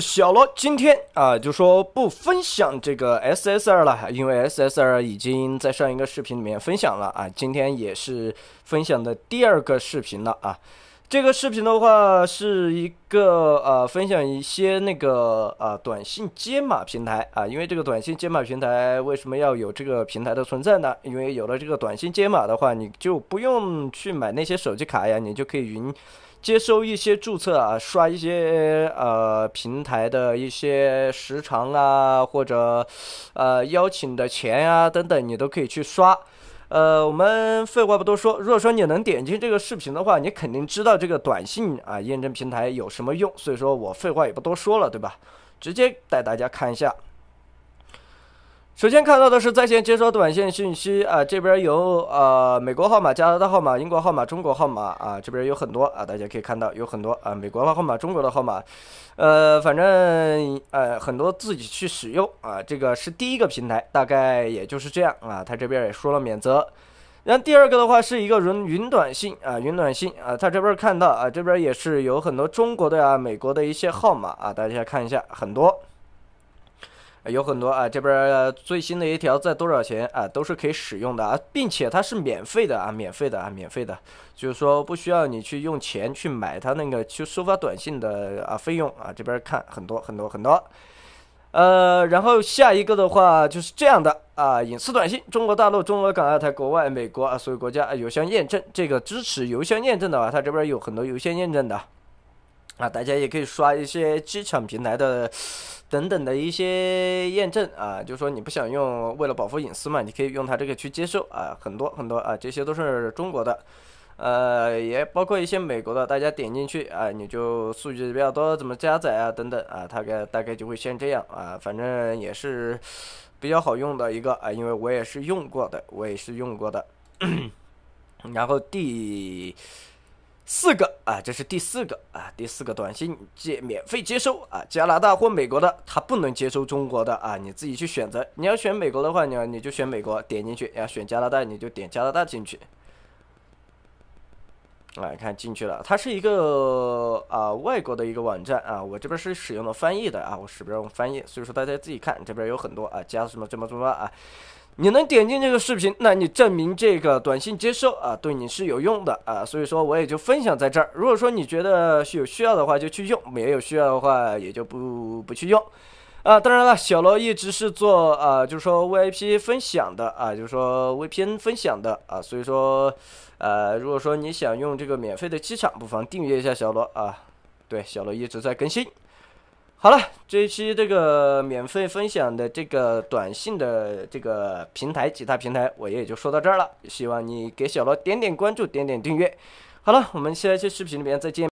小罗今天啊，就说不分享这个 SSR 了，因为 SSR 已经在上一个视频里面分享了啊，今天也是分享的第二个视频了啊。这个视频的话是一个呃，分享一些那个呃短信接码平台啊，因为这个短信接码平台为什么要有这个平台的存在呢？因为有了这个短信接码的话，你就不用去买那些手机卡呀，你就可以云接收一些注册啊、刷一些呃平台的一些时长啊，或者呃邀请的钱啊等等，你都可以去刷。呃，我们废话不多说。如果说你能点进这个视频的话，你肯定知道这个短信啊验证平台有什么用，所以说我废话也不多说了，对吧？直接带大家看一下。首先看到的是在线接收短信信息啊，这边有啊美国号码、加拿大号码、英国号码、中国号码啊，这边有很多啊，大家可以看到有很多啊美国的号码、中国的号码，呃，反正呃很多自己去使用啊，这个是第一个平台，大概也就是这样啊，他这边也说了免责。然后第二个的话是一个云云短信啊，云短信啊，他这边看到啊，这边也是有很多中国的啊、美国的一些号码啊，大家看一下很多。有很多啊，这边最新的一条在多少钱啊，都是可以使用的啊，并且它是免费的啊，免费的啊，免费的，就是说不需要你去用钱去买它那个去收发短信的啊费用啊，这边看很多很多很多。呃，然后下一个的话就是这样的啊，隐私短信，中国大陆、中俄、港澳台、国外、美国啊所有国家邮箱验证，这个支持邮箱验证的啊，它这边有很多邮箱验证的。啊，大家也可以刷一些机场平台的，等等的一些验证啊，就是说你不想用，为了保护隐私嘛，你可以用它这个去接收啊，很多很多啊，这些都是中国的，呃，也包括一些美国的，大家点进去啊，你就数据比较多，怎么加载啊，等等啊，大概大概就会先这样啊，反正也是比较好用的一个啊，因为我也是用过的，我也是用过的，然后第。四个啊，这是第四个啊，第四个短信接免费接收啊，加拿大或美国的，它不能接收中国的啊，你自己去选择，你要选美国的话，你要你就选美国点进去，要选加拿大你就点加拿大进去。啊，看进去了，它是一个啊外国的一个网站啊，我这边是使用了翻译的啊，我使不用翻译，所以说大家自己看，这边有很多啊加什么什么什么啊。你能点进这个视频，那你证明这个短信接收啊，对你是有用的啊，所以说我也就分享在这儿。如果说你觉得有需要的话，就去用；没有需要的话，也就不不去用。啊，当然了，小罗一直是做啊，就是说 VIP 分享的啊，就是说 VPN 分享的啊，所以说呃，如果说你想用这个免费的机场，不妨订阅一下小罗啊。对，小罗一直在更新。好了，这一期这个免费分享的这个短信的这个平台，其他平台我也就说到这儿了。希望你给小罗点点关注，点点订阅。好了，我们下一期视频里面再见。